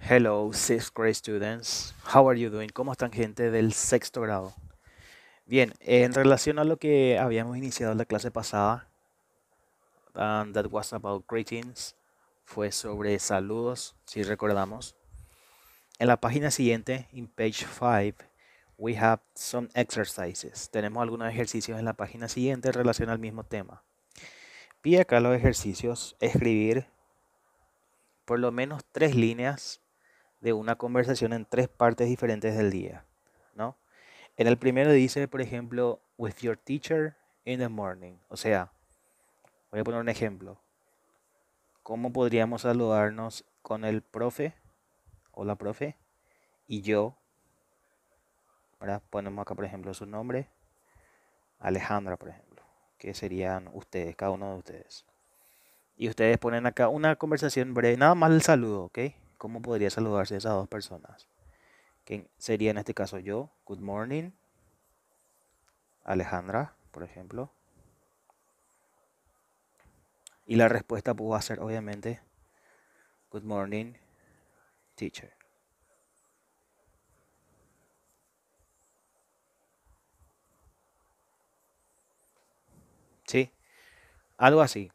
Hello, sixth grade students. How are you doing? ¿Cómo están gente del sexto grado? Bien, en relación a lo que habíamos iniciado en la clase pasada, and um, that was about greetings, fue sobre saludos, si recordamos. En la página siguiente, in page 5, we have some exercises. Tenemos algunos ejercicios en la página siguiente en relación al mismo tema. Pide acá los ejercicios, escribir por lo menos tres líneas de una conversación en tres partes diferentes del día, ¿no? En el primero dice, por ejemplo, with your teacher in the morning. O sea, voy a poner un ejemplo. ¿Cómo podríamos saludarnos con el profe? Hola, profe. Y yo. ¿verdad? Ponemos acá, por ejemplo, su nombre. Alejandra, por ejemplo. Que serían ustedes, cada uno de ustedes. Y ustedes ponen acá una conversación breve, nada más el saludo, ¿ok? ¿Cómo podría saludarse esas dos personas? Que sería en este caso yo, good morning, Alejandra, por ejemplo. Y la respuesta a ser obviamente, good morning, teacher. ¿Sí? Algo así.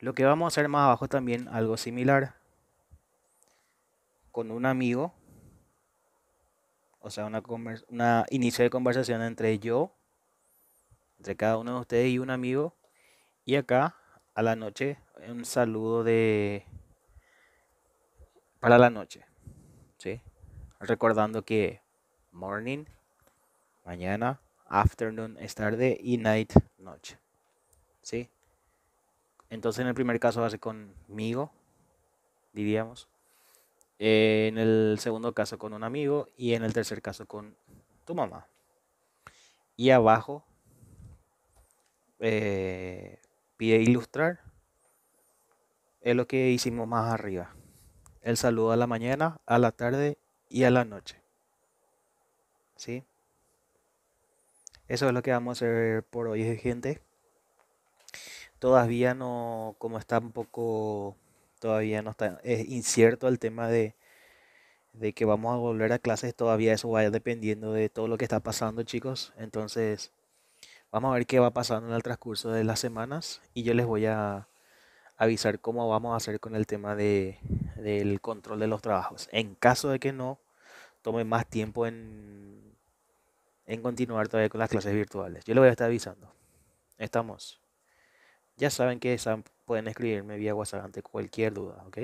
Lo que vamos a hacer más abajo también, algo similar con un amigo, o sea, una, una inicio de conversación entre yo, entre cada uno de ustedes y un amigo, y acá a la noche un saludo de para la noche, ¿sí? Recordando que morning, mañana, afternoon es tarde y night, noche, ¿sí? Entonces en el primer caso va a ser conmigo, diríamos en el segundo caso con un amigo y en el tercer caso con tu mamá. Y abajo eh, pide ilustrar. Es lo que hicimos más arriba. El saludo a la mañana, a la tarde y a la noche. ¿Sí? Eso es lo que vamos a hacer por hoy, gente. Todavía no, como está un poco todavía no está, es incierto el tema de, que vamos a volver a clases, todavía eso va dependiendo de todo lo que está pasando, chicos. Entonces, vamos a ver qué va pasando en el transcurso de las semanas y yo les voy a avisar cómo vamos a hacer con el tema de, del control de los trabajos. En caso de que no tome más tiempo en, en continuar todavía con las clases virtuales, yo les voy a estar avisando. Estamos. Ya saben que pueden escribirme vía WhatsApp ante cualquier duda, ¿ok?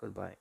Goodbye.